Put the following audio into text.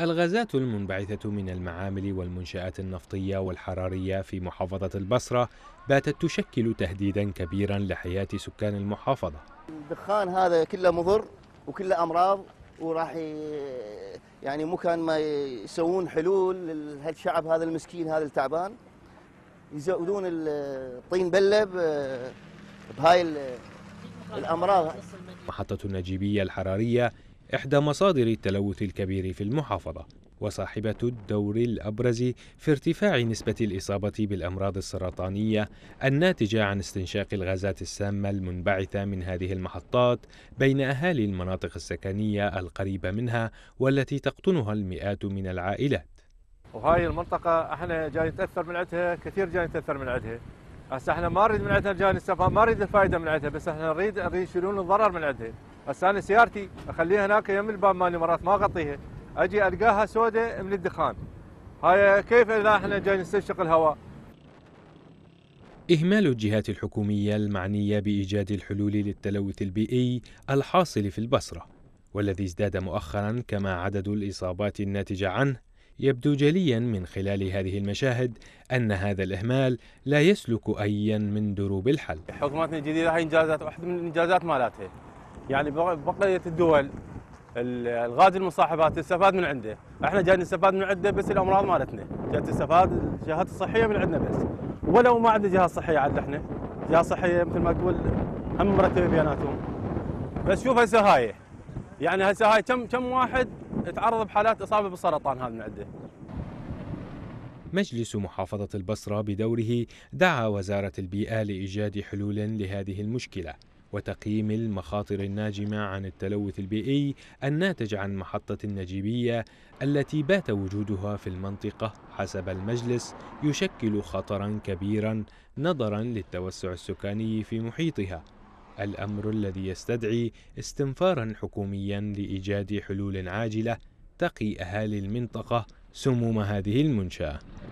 الغازات المنبعثة من المعامل والمنشآت النفطية والحرارية في محافظة البصرة باتت تشكل تهديدا كبيرا لحياة سكان المحافظة الدخان هذا كله مضر وكله أمراض وراح يعني مكان ما يسوون حلول لهالشعب هذا المسكين هذا التعبان يزودون الطين بله بهاي الامراض محطة النجيبية الحرارية إحدى مصادر التلوث الكبير في المحافظة وصاحبة الدور الأبرز في ارتفاع نسبة الإصابة بالأمراض السرطانية الناتجة عن استنشاق الغازات السامة المنبعثة من هذه المحطات بين أهالي المناطق السكنية القريبة منها والتي تقطنها المئات من العائلات وهاي المنطقة احنا جاي نتأثر من عندها كثير جاي نتأثر من عندها هسه احنا ما نريد من عندها جاي ما نريد الفائدة من عندها بس احنا نريد نريد يشيلون الضرر من عندها بس انا سيارتي اخليها هناك يم الباب مالي مرات ما اغطيها اجي القاها سوداء من الدخان هاي كيف اذا احنا جاي نستنشق الهواء إهمال الجهات الحكومية المعنية بإيجاد الحلول للتلوث البيئي الحاصل في البصرة والذي ازداد مؤخرا كما عدد الإصابات الناتجة عنه يبدو جليا من خلال هذه المشاهد أن هذا الإهمال لا يسلك أيا من دروب الحل حكوماتنا الجديدة هاي إنجازات واحدة من الإنجازات مالتها يعني بقيه الدول الغاز المصاحبات تستفاد من عنده احنا جاي نستفاد من عنده بس الامراض مالتنا جاي تستفاد الجهات الصحيه من عندنا بس ولو ما عندنا جهات صحيه عندنا احنا جهات صحيه مثل ما تقول هم مرتبه بياناتهم بس شوف هسه هاي يعني هسه هاي كم كم واحد تعرض بحالات اصابه بالسرطان هذا من عنده مجلس محافظة البصرة بدوره دعا وزارة البيئة لإيجاد حلول لهذه المشكلة وتقييم المخاطر الناجمة عن التلوث البيئي الناتج عن محطة النجيبية التي بات وجودها في المنطقة حسب المجلس يشكل خطرا كبيرا نظرا للتوسع السكاني في محيطها الأمر الذي يستدعي استنفارا حكوميا لإيجاد حلول عاجلة تقي أهالي المنطقة سموم هذه المنشأة